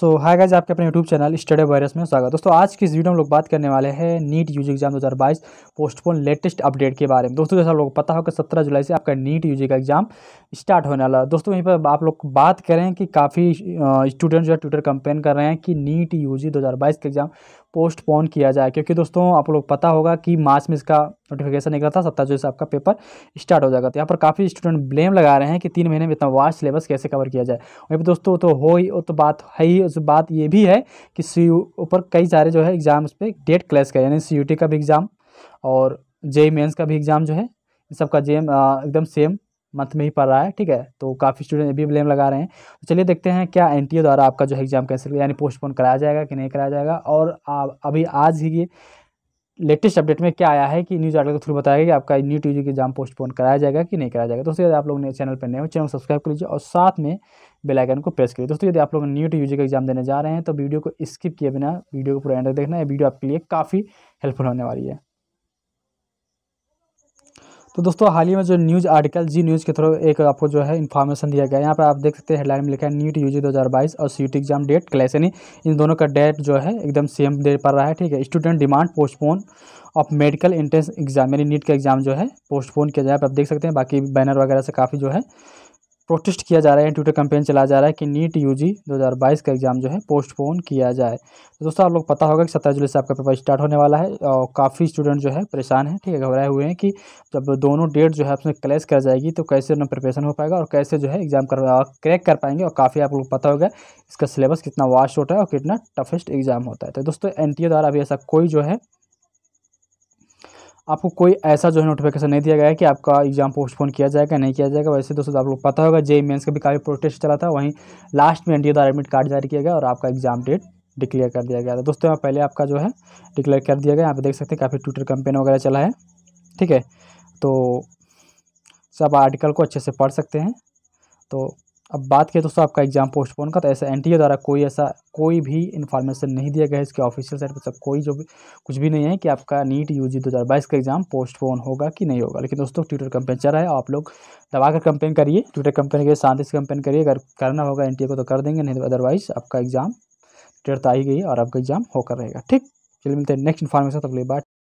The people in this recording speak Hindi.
सो हाय गाइज आपके अपने यूट्यूब चैनल स्टडी वायरस में स्वागत दोस्तों आज की इस वीडियो में लोग बात करने वाले हैं NEET UG exam 2022 postpone latest update के बारे में दोस्तों जैसा आप लोग पता हो कि 17 जुलाई से आपका नीट यूजी का एग्जाम स्टार्ट होने वाला है दोस्तों यहीं पर आप लोग बात करें कि काफ़ी स्टूडेंट जो है ट्विटर कंपेन कर रहे हैं कि नीट यू जी का एग्जाम पोस्टपोन किया जाए क्योंकि दोस्तों आप लोग पता होगा कि मार्च में इसका नोटिफिकेशन निकला था सत्ताईस जून से आपका पेपर स्टार्ट हो जाएगा तो यहाँ पर काफ़ी स्टूडेंट ब्लेम लगा रहे हैं कि तीन महीने में इतना वास्ट सिलेबस कैसे कवर किया जाए वहीं पर दोस्तों तो हो ही तो बात है ही उस बात ये भी है कि सी ऊपर कई सारे जो है एग्ज़ाम उस पर डेट क्लैश का यानी सी का भी एग्ज़ाम और जे मेन्स का भी एग्ज़ाम जो है इन सबका जेम एकदम सेम मंथ में ही पढ़ रहा है ठीक है तो काफ़ी स्टूडेंट अभी ब्लेम लगा रहे हैं तो चलिए देखते हैं क्या एन द्वारा आपका जो एग्ज़ाम कैंसिल यानी पोस्टपोन कराया जाएगा कि नहीं कराया जाएगा और अभी आज ही ये लेटेस्ट अपडेट में क्या आया है कि न्यूज़ आर्टिकल के थ्रू बताया गया कि आपका न्यू टी का एग्जाम पोस्टपोन कराया जाएगा कि नहीं कराया जाएगा दोस्तों यदि आप लोग नए चैनल पर नए हो चैनल सब्सक्राइब कर लीजिए और साथ में बेल आइकन को प्रेस करिए दोस्तों यदि आप लोग न्यू टी का एग्जाम देने जा रहे हैं तो वीडियो को स्किप किए बिना वीडियो को पूरा एंड देखना है वीडियो आपके लिए काफ़ी हेल्पफुल होने वाली है तो दोस्तों हाल ही में जो न्यूज़ आर्टिकल जी न्यूज़ के थ्रू एक आपको जो है इन्फॉर्मेशन दिया गया यहाँ पर आप देख सकते हैं हेडलाइन में लिखा है नीट यूजी 2022 और सीट एग्जाम डेट क्लैस यानी इन दोनों का डेट जो है एकदम सेम डेट पर रहा है ठीक है student demand postpone of medical entrance exam यानी नीट का एग्जाम जो है पोस्टपोन किया जाए आप देख सकते हैं बाकी बैनर वगैरह से काफ़ी जो है प्रोटेस्ट किया जा रहा है ट्विटर कैंपेन चलाया जा रहा है कि नीट यूजी 2022 का एग्ज़ाम जो है पोस्टपोन किया जाए तो दोस्तों आप लोग पता होगा कि सत्रह जुलाई से आपका पेपर स्टार्ट होने वाला है और काफ़ी स्टूडेंट जो है परेशान है ठीक है घबराए हुए हैं कि जब दोनों डेट जो है उसमें क्लैश कर जाएगी तो कैसे उन्हें प्रिपरेशन हो पाएगा और कैसे जो है एग्ज़ाम कर क्रैक कर पाएंगे और काफ़ी आप लोग पता होगा इसका सिलेबस कितना वास्ट होता है और कितना टफेस्ट एग्ज़ाम होता है तो दोस्तों एन द्वारा अभी ऐसा कोई जो है आपको कोई ऐसा जो है नोटिफिकेशन नहीं दिया गया है कि आपका एग्ज़ाम पोस्टपोन किया जाएगा नहीं किया जाएगा वैसे दोस्तों आप लोग पता होगा जे मेन्स का भी काफ़ी प्रोटेस्ट चला था वहीं लास्ट में एन द्वारा एडमिट कार्ड जारी किया गया और आपका एग्ज़ाम डेट डिक्लेयर कर दिया गया था दोस्तों यहाँ पहले आपका जो है डिक्लेयर कर दिया गया यहाँ पर देख सकते हैं काफ़ी ट्विटर कंपेन वगैरह चला है ठीक है तो सब आर्टिकल को अच्छे से पढ़ सकते हैं तो अब बात करें दोस्तों आपका एग्ज़ाम पोस्टपोन का तो ऐसा एन द्वारा कोई ऐसा कोई भी इन्फॉर्मेशन नहीं दिया गया है इसके ऑफिशियल साइट पर सब मतलब कोई जो भी कुछ भी नहीं है कि आपका नीट यू जी का एग्ज़ाम पोस्टपोन होगा कि नहीं होगा लेकिन दोस्तों ट्विटर कंपेन चल रहा है आप लोग दबाकर कर कंपेन करिए ट्विटर कंपेन करिए शांति से कंपेन करिए अगर करना होगा एन को तो कर देंगे नहीं तो अदरवाइज़ आपका एग्ज़ाम ट्विटर तो आ ही गई और आपका एग्ज़ाम होकर रहेगा ठीक चलिए मिलते हैं नेक्स्ट इन्फॉर्मेशन तब ले बाय